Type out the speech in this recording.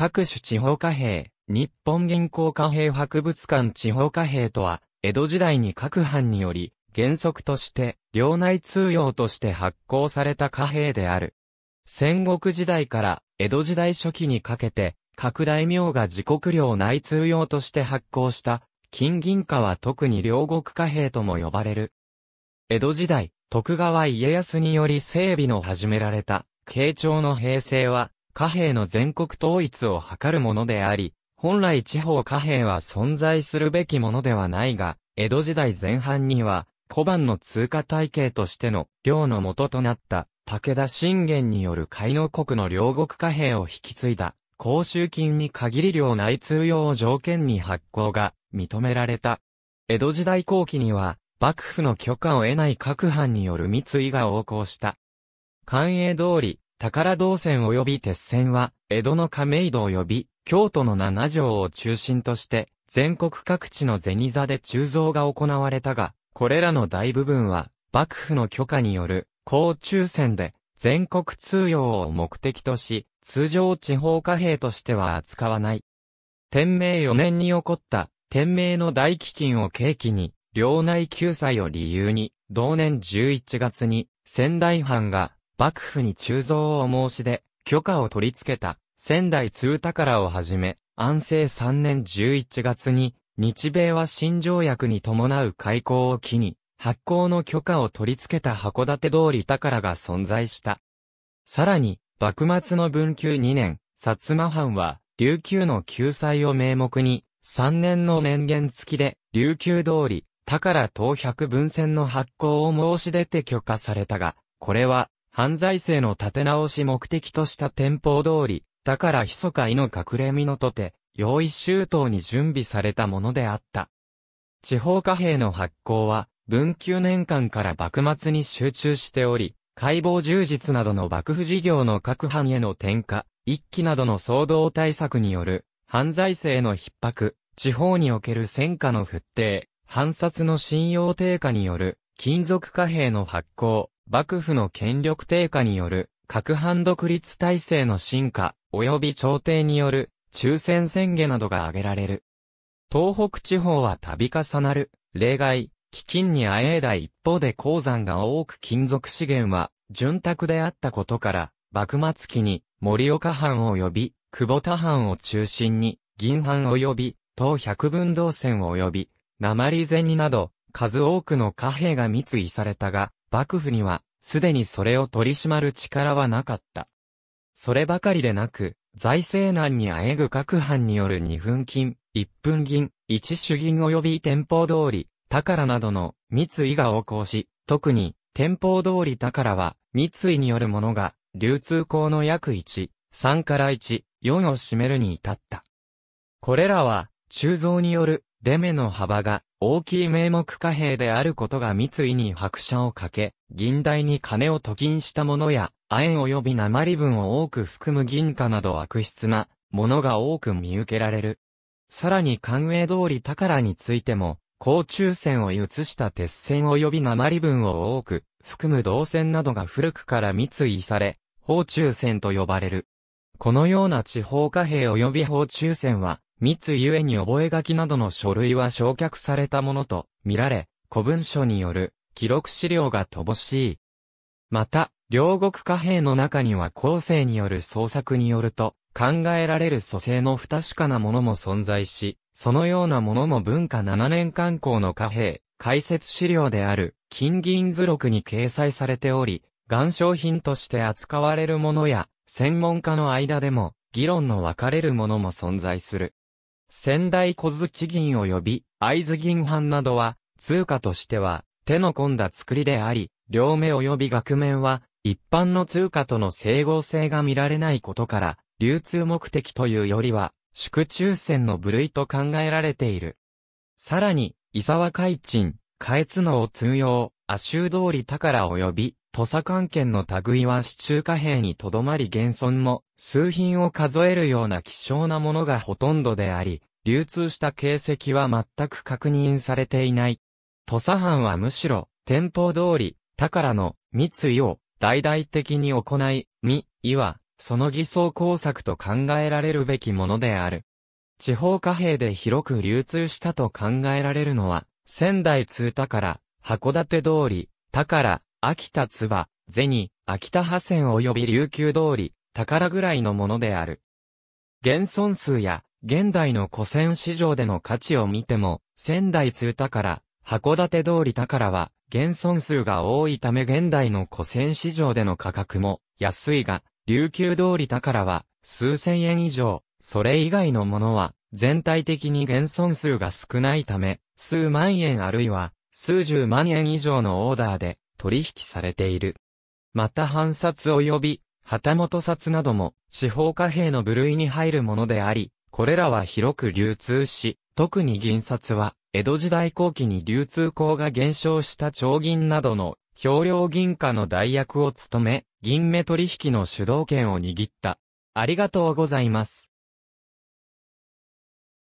各種地方貨幣、日本銀行貨幣博物館地方貨幣とは、江戸時代に各藩により、原則として、領内通用として発行された貨幣である。戦国時代から江戸時代初期にかけて、各大名が自国領内通用として発行した、金銀貨は特に両国貨幣とも呼ばれる。江戸時代、徳川家康により整備の始められた、慶長の平成は、貨幣の全国統一を図るものであり、本来地方貨幣は存在するべきものではないが、江戸時代前半には、小判の通貨体系としての領の元となった武田信玄による海能国の両国貨幣を引き継いだ、公衆金に限り領内通用を条件に発行が認められた。江戸時代後期には、幕府の許可を得ない各藩による密意が横行した。官営通り、宝道線及び鉄線は、江戸の亀戸及び、京都の七条を中心として、全国各地の銭座で鋳造が行われたが、これらの大部分は、幕府の許可による、高中線で、全国通用を目的とし、通常地方貨幣としては扱わない。天明4年に起こった、天明の大飢饉を契機に、領内救済を理由に、同年11月に、仙台藩が、幕府に鋳造を申し出、許可を取り付けた、仙台通宝をはじめ、安政3年11月に、日米は新条約に伴う開港を機に、発行の許可を取り付けた函館通り宝が存在した。さらに、幕末の文久2年、薩摩藩は、琉球の救済を名目に、3年の年限付きで、琉球通り、宝等百分線の発行を申し出て許可されたが、これは、犯罪性の立て直し目的とした店舗通り、だから密かの隠れ身のとて、用意周到に準備されたものであった。地方貨幣の発行は、文久年間から幕末に集中しており、解剖充実などの幕府事業の各藩への転嫁、一揆などの騒動対策による、犯罪性の逼迫、地方における戦火の復定、反殺の信用低下による、金属貨幣の発行、幕府の権力低下による、各藩独立体制の進化、及び朝廷による、抽選宣言などが挙げられる。東北地方は度重なる、例外、飢饉にあえいだ一方で鉱山が多く金属資源は、潤沢であったことから、幕末期に、盛岡藩及び、久保田藩を中心に、銀藩及び、東百分道線及び、鉛銭など、数多くの貨幣が密輸されたが、幕府には、すでにそれを取り締まる力はなかった。そればかりでなく、財政難にあえぐ各藩による二分金、一分銀、一主銀及び店舗通り、宝などの密意が横行し、特に店舗通り宝は密意によるものが流通項の約1、3から1、4を占めるに至った。これらは、鋳造による出目の幅が大きい名目貨幣であることが三井に拍車をかけ、銀代に金を貯金したものや、亜鉛及び鉛分を多く含む銀貨など悪質なものが多く見受けられる。さらに官営通り宝についても、甲中線を移した鉄線及び鉛分を多く含む銅線などが古くから密意され、宝中線と呼ばれる。このような地方貨幣及び宝中線は、密ゆえに覚書などの書類は焼却されたものと見られ、古文書による記録資料が乏しい。また、両国貨幣の中には後世による創作によると考えられる蘇生の不確かなものも存在し、そのようなものも文化7年刊行の貨幣、解説資料である金銀図録に掲載されており、岩商品として扱われるものや、専門家の間でも議論の分かれるものも存在する。仙台小槌銀及び会津銀藩などは、通貨としては、手の込んだ作りであり、両目及び額面は、一般の通貨との整合性が見られないことから、流通目的というよりは、宿中線の部類と考えられている。さらに、伊沢海鎮、下越のを通用、亜州通り宝及び、土佐関係の類は市中貨幣にとどまり現存も数品を数えるような希少なものがほとんどであり、流通した形跡は全く確認されていない。土佐藩はむしろ、店舗通り、宝の密意を大々的に行い、未意は、その偽装工作と考えられるべきものである。地方貨幣で広く流通したと考えられるのは、仙台通宝、函館通り、宝、秋田つば、銭、秋田派船及び琉球通り、宝ぐらいのものである。現存数や、現代の古銭市場での価値を見ても、仙台通宝、函館通り宝は、現存数が多いため現代の古銭市場での価格も安いが、琉球通り宝は数千円以上、それ以外のものは全体的に現存数が少ないため、数万円あるいは数十万円以上のオーダーで取引されている。また半札及び、旗本札なども、地方貨幣の部類に入るものであり、これらは広く流通し、特に銀札は、江戸時代後期に流通港が減少した長銀などの、氷量銀貨の代役を務め、銀目取引の主導権を握った。ありがとうございます。